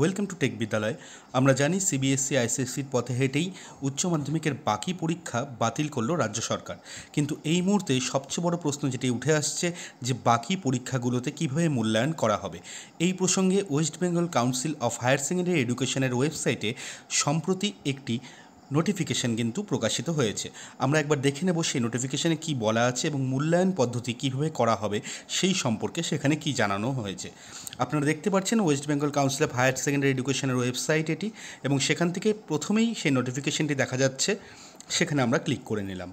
welcome to take বিদ্যালয় আমরা জানি সিবিএসসি আইসিএসসির পথে হেঁটেই উচ্চ মাধ্যমিকের বাকি পরীক্ষা বাতিল করল রাজ্য সরকার কিন্তু এই মুহূর্তে সবচেয়ে বড় প্রশ্ন যেটি উঠে আসছে যে বাকি পরীক্ষাগুলোতে কিভাবে মূল্যায়ন করা হবে এই প্রসঙ্গে West Bengal council of higher secondary এডুকেশনের ওয়েবসাইটে সম্প্রতি একটি নোটিফিকেশন কিন্তু প্রকাশিত হয়েছে আমরা একবার দেখে নেব সেই নোটিফিকেশানে কি বলা আছে এবং মূল্যায়ন পদ্ধতি কিভাবে করা হবে সেই সম্পর্কে সেখানে কি জানানো হয়েছে আপনারা দেখতে পাচ্ছেন West Bengal council of higher secondary এডুকেশনের ওয়েবসাইট এটি এবং সেখান থেকে প্রথমেই সেই নোটিফিকেশনটি দেখা যাচ্ছে সেখানে আমরা ক্লিক করে নিলাম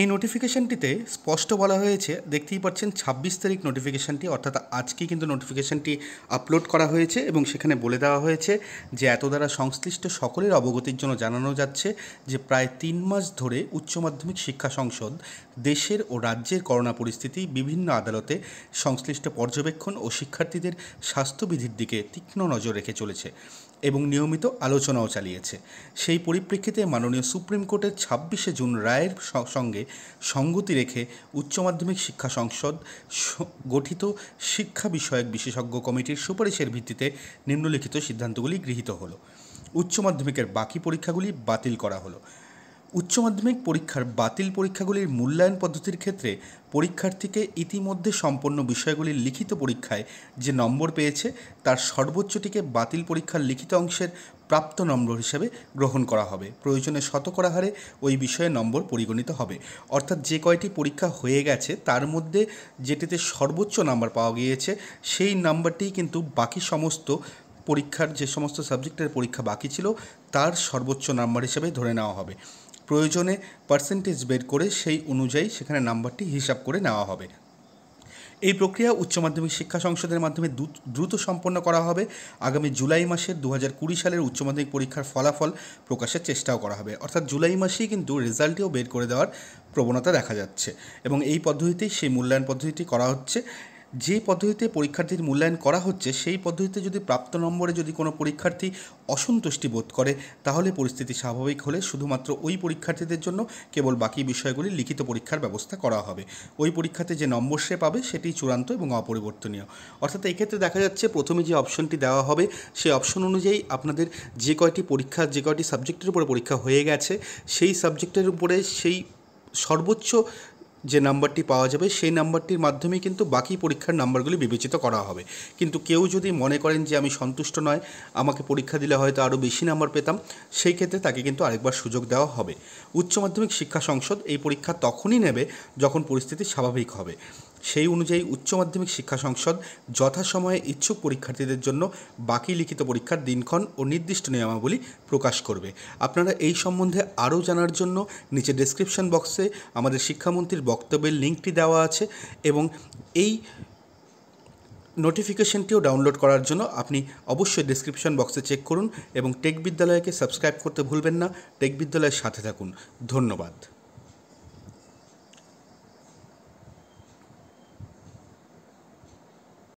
এই নোটিফিকেশানটিতে স্পষ্ট বলা হয়েছে দেখতেই পাচ্ছেন ছাব্বিশ তারিখ নোটিফিকেশানটি অর্থাৎ আজকে কিন্তু নোটিফিকেশানটি আপলোড করা হয়েছে এবং সেখানে বলে দেওয়া হয়েছে যে এত দ্বারা সংশ্লিষ্ট সকলের অবগতির জন্য জানানো যাচ্ছে যে প্রায় তিন মাস ধরে উচ্চ মাধ্যমিক শিক্ষা সংসদ দেশের ও রাজ্যের করোনা পরিস্থিতি বিভিন্ন আদালতে সংশ্লিষ্ট পর্যবেক্ষণ ও শিক্ষার্থীদের স্বাস্থ্যবিধির দিকে তীক্ষ্ণ নজর রেখে চলেছে এবং নিয়মিত আলোচনাও চালিয়েছে সেই পরিপ্রেক্ষিতে মাননীয় সুপ্রিম কোর্টের ছাব্বিশে জুন রায়ের সঙ্গে সঙ্গতি রেখে উচ্চ মাধ্যমিক শিক্ষা সংসদ গঠিত শিক্ষা বিষয়ক বিশেষজ্ঞ কমিটির সুপারিশের ভিত্তিতে নিম্নলিখিত সিদ্ধান্তগুলি গৃহীত হলো উচ্চ মাধ্যমিকের বাকি পরীক্ষাগুলি বাতিল করা হলো উচ্চ মাধ্যমিক পরীক্ষার বাতিল পরীক্ষাগুলির মূল্যায়ন পদ্ধতির ক্ষেত্রে পরীক্ষার্থীকে ইতিমধ্যে সম্পন্ন বিষয়গুলির লিখিত পরীক্ষায় যে নম্বর পেয়েছে তার সর্বোচ্চটিকে বাতিল পরীক্ষার লিখিত অংশের প্রাপ্ত নম্বর হিসেবে গ্রহণ করা হবে প্রয়োজনে শতকরা হারে ওই বিষয়ে নম্বর পরিগণিত হবে অর্থাৎ যে কয়টি পরীক্ষা হয়ে গেছে তার মধ্যে যেটিতে সর্বোচ্চ নাম্বার পাওয়া গিয়েছে সেই নাম্বারটি কিন্তু বাকি সমস্ত পরীক্ষার যে সমস্ত সাবজেক্টের পরীক্ষা বাকি ছিল তার সর্বোচ্চ নাম্বার হিসেবে ধরে নেওয়া হবে প্রয়োজনে পার্সেন্টেজ বের করে সেই অনুযায়ী সেখানে নাম্বারটি হিসাব করে নেওয়া হবে এই প্রক্রিয়া উচ্চ মাধ্যমিক শিক্ষা সংসদের মাধ্যমে দ্রুত সম্পন্ন করা হবে আগামী জুলাই মাসের দু কুড়ি সালের উচ্চ মাধ্যমিক পরীক্ষার ফলাফল প্রকাশের চেষ্টাও করা হবে অর্থাৎ জুলাই মাসেই কিন্তু রেজাল্টটিও বের করে দেওয়ার প্রবণতা দেখা যাচ্ছে এবং এই পদ্ধতিতেই সেই মূল্যায়ন পদ্ধতিটি করা হচ্ছে যে পদ্ধতিতে পরীক্ষার্থীর মূল্যায়ন করা হচ্ছে সেই পদ্ধতিতে যদি প্রাপ্ত নম্বরে যদি কোনো পরীক্ষার্থী অসন্তুষ্টি বোধ করে তাহলে পরিস্থিতি স্বাভাবিক হলে শুধুমাত্র ওই পরীক্ষার্থীদের জন্য কেবল বাকি বিষয়গুলি লিখিত পরীক্ষার ব্যবস্থা করা হবে ওই পরীক্ষাতে যে নম্বর সে পাবে সেটি চূড়ান্ত এবং অপরিবর্তনীয় অর্থাৎ এক্ষেত্রে দেখা যাচ্ছে প্রথমে যে অপশনটি দেওয়া হবে সেই অপশন অনুযায়ী আপনাদের যে কয়টি পরীক্ষা যে কয়টি সাবজেক্টের উপরে পরীক্ষা হয়ে গেছে সেই সাবজেক্টের উপরে সেই সর্বোচ্চ যে নাম্বারটি পাওয়া যাবে সেই নাম্বারটির মাধ্যমে কিন্তু বাকি পরীক্ষার নাম্বারগুলি বিবেচিত করা হবে কিন্তু কেউ যদি মনে করেন যে আমি সন্তুষ্ট নয় আমাকে পরীক্ষা দিলে হয়তো আরও বেশি নাম্বার পেতাম সেই ক্ষেত্রে তাকে কিন্তু আরেকবার সুযোগ দেওয়া হবে উচ্চ মাধ্যমিক শিক্ষা সংসদ এই পরীক্ষা তখনই নেবে যখন পরিস্থিতি স্বাভাবিক হবে সেই অনুযায়ী উচ্চ মাধ্যমিক শিক্ষা সংসদ যথাসময়ে ইচ্ছুক পরীক্ষার্থীদের জন্য বাকি লিখিত পরীক্ষার দিনক্ষণ ও নির্দিষ্ট নিয়মাবলী প্রকাশ করবে আপনারা এই সম্বন্ধে আরও জানার জন্য নিচে ডেসক্রিপশন বক্সে আমাদের শিক্ষামন্ত্রীর বক্তব্যের লিঙ্কটি দেওয়া আছে এবং এই নোটিফিকেশনটিও ডাউনলোড করার জন্য আপনি অবশ্যই ডিসক্রিপশন বক্সে চেক করুন এবং টেক বিদ্যালয়কে সাবস্ক্রাইব করতে ভুলবেন না টেক বিদ্যালয়ের সাথে থাকুন ধন্যবাদ